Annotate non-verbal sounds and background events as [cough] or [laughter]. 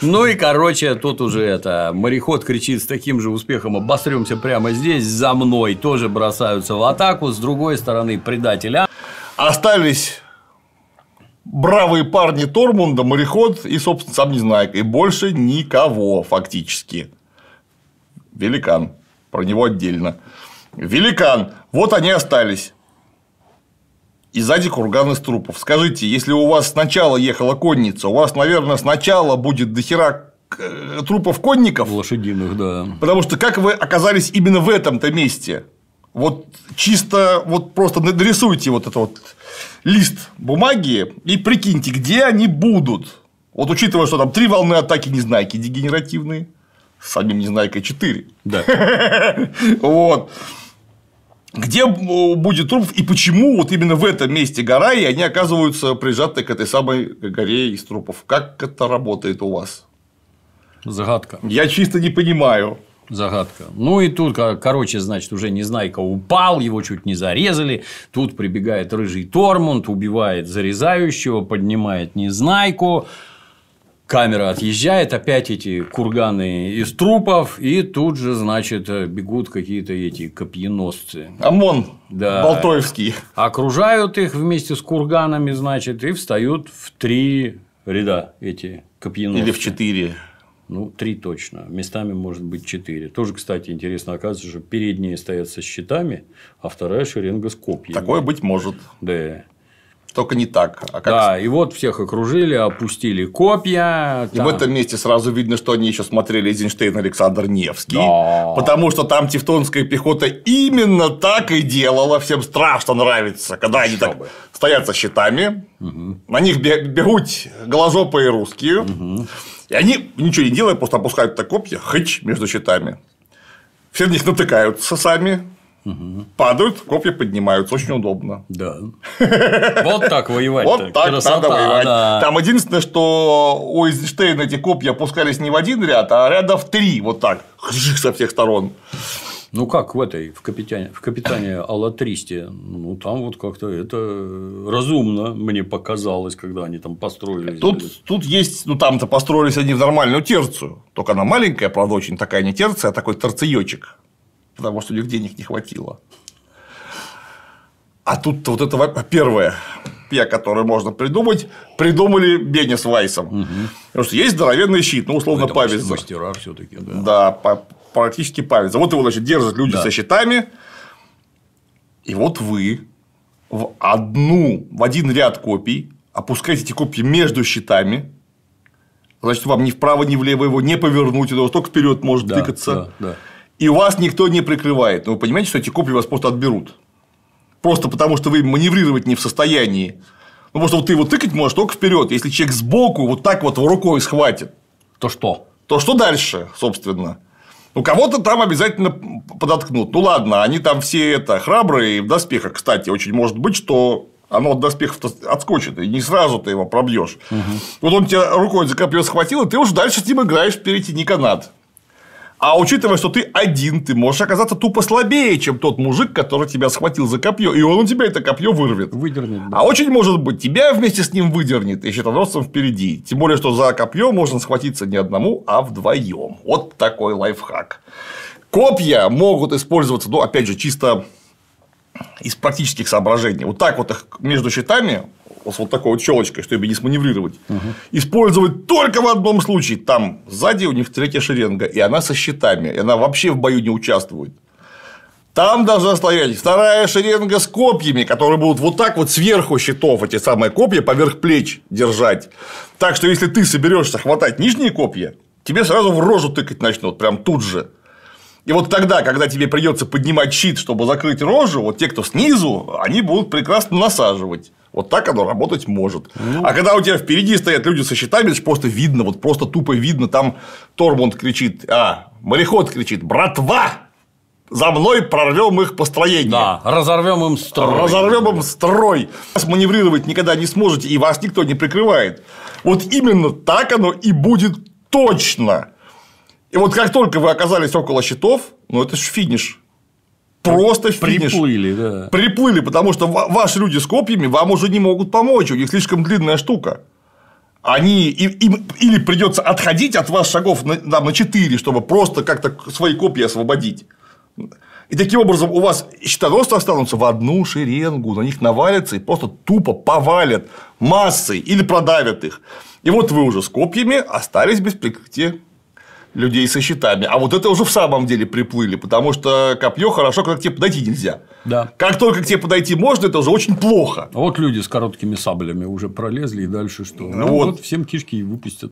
Ну и, короче, тут уже это, мореход кричит с таким же успехом, обосремся прямо здесь, за мной, тоже бросаются в атаку, с другой стороны предателя. А. Остались бравые парни Тормунда, мореход и, собственно, сам не знаю, и больше никого фактически. Великан. Про него отдельно. Великан. Вот они остались и сзади курган из трупов. Скажите, если у вас сначала ехала конница, у вас, наверное, сначала будет дохера э, трупов конников. Лошадиных, да. Потому что как вы оказались именно в этом-то месте? Вот чисто, вот просто нарисуйте вот этот вот лист бумаги и прикиньте, где они будут. Вот учитывая, что там три волны атаки Незнайки дегенеративные, с самим Незнайкой четыре. Да. [laughs] Вот где э, будет труп и почему вот именно в этом месте гора, и они оказываются прижаты к этой самой горе из трупов. Как это работает у вас? Загадка. Я чисто не понимаю. Загадка. Ну и тут, короче, значит, уже Незнайка упал, его чуть не зарезали. Тут прибегает рыжий Тормунд, убивает зарезающего, поднимает Незнайку камера отъезжает, опять эти курганы из трупов, и тут же, значит, э, бегут какие-то эти копьеносцы. ОМОН. А да. Болтоевский. Окружают их вместе с курганами, значит, и встают в три ряда эти копьеносцы. Или в четыре. Ну, три точно. Местами может быть четыре. Тоже, кстати, интересно оказывается, что передние стоят со щитами, а вторая шеренга с копьями. Такое быть может. Да. Только не так. А как... Да, и вот всех окружили, опустили копья. Там... И в этом месте сразу видно, что они еще смотрели Эйзенштейн Александр Невский. Да. Потому что там тевтонская пехота именно так и делала. Всем страшно нравится, когда Еще они так бы. стоят со щитами, угу. на них бегут голожопые русские. Угу. И они, ничего не делают, просто опускают так копья, хыч между щитами. Все в них натыкаются сами, Угу. Падают, копья поднимаются, очень удобно. Да. [laughs] Вот так воевать. Вот так Красота, надо воевать. Там единственное, что у Эйзенштейна эти копья опускались не в один ряд, а ряда в три, вот так, [laughs] со всех сторон. Ну, как в этой, в капитане, в капитане Алатристе. Ну, там вот как-то это разумно мне показалось, когда они там построились. Тут, тут есть, ну, там-то построились они в нормальную терцию. Только она маленькая, правда, очень такая не терция, а такой терциечек потому что у них денег не хватило. А тут вот это первое П, которое можно придумать, придумали Беня с Вайсом. Угу. Потому что есть здоровенный щит, ну, условно, Поэтому павица. Мастера все таки да. Да, практически павица. Вот его, значит, держат люди да. со щитами. И вот вы в одну, в один ряд копий опускаете эти копии между щитами, значит, вам ни вправо, ни влево его не повернуть, это только вперед может да, двигаться. Да, да и вас никто не прикрывает. Но ну, вы понимаете, что эти копии вас просто отберут. Просто потому, что вы маневрировать не в состоянии. Ну, потому вот ты его тыкать можешь только вперед. Если человек сбоку вот так вот рукой схватит. То что? То что дальше, собственно? Ну, кого-то там обязательно подоткнут. Ну, ладно, они там все это храбрые в доспехах, кстати. Очень может быть, что оно от доспехов отскочит, и не сразу ты его пробьешь. Угу. Вот он тебя рукой за копье схватил, и ты уже дальше с ним играешь перейти не канат. А учитывая, что ты один, ты можешь оказаться тупо слабее, чем тот мужик, который тебя схватил за копье, и он у тебя это копье вырвет. Выдернет. Да. А очень может быть, тебя вместе с ним выдернет и щитоносцем впереди. Тем более, что за копье можно схватиться не одному, а вдвоем. Вот такой лайфхак. Копья могут использоваться, ну, опять же, чисто из практических соображений, вот так вот их между щитами, с вот такой вот челочкой, чтобы не сманеврировать, угу. использовать только в одном случае. Там сзади у них третья шеренга, и она со щитами, и она вообще в бою не участвует. Там должна стоять вторая шеренга с копьями, которые будут вот так вот сверху щитов эти самые копья поверх плеч держать. Так что, если ты соберешься хватать нижние копья, тебе сразу в рожу тыкать начнут прям тут же. И вот тогда, когда тебе придется поднимать щит, чтобы закрыть рожу, вот те, кто снизу, они будут прекрасно насаживать. Вот так оно работать может. Ну... А когда у тебя впереди стоят люди со щитами, это же просто видно, вот просто тупо видно, там Тормунд кричит, а, мореход кричит, братва, за мной прорвем их построение. Да, разорвем им строй. Разорвем им строй. Вас маневрировать никогда не сможете, и вас никто не прикрывает. Вот именно так оно и будет точно. И вот как только вы оказались около щитов, ну это же финиш. Просто финиш. Приплыли, да. Приплыли, потому что ваши люди с копьями вам уже не могут помочь, у них слишком длинная штука. Они им или придется отходить от вас шагов на, на 4, чтобы просто как-то свои копья освободить. И таким образом у вас щитоносцы останутся в одну шеренгу, на них навалятся и просто тупо повалят массой или продавят их. И вот вы уже с копьями остались без прикрытия людей со щитами. А вот это уже в самом деле приплыли, потому что копье хорошо, когда к тебе подойти нельзя. Да. Как только к тебе подойти можно, это уже очень плохо. Вот люди с короткими саблями уже пролезли, и дальше что? Ну, ну вот. вот всем кишки и выпустят.